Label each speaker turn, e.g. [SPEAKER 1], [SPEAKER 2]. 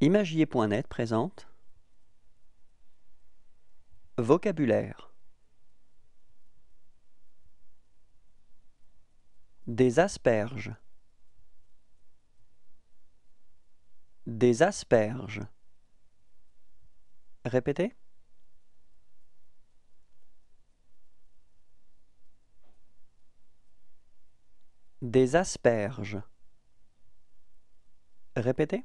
[SPEAKER 1] Imagier.net présente Vocabulaire Des asperges Des asperges Répétez Des asperges Répétez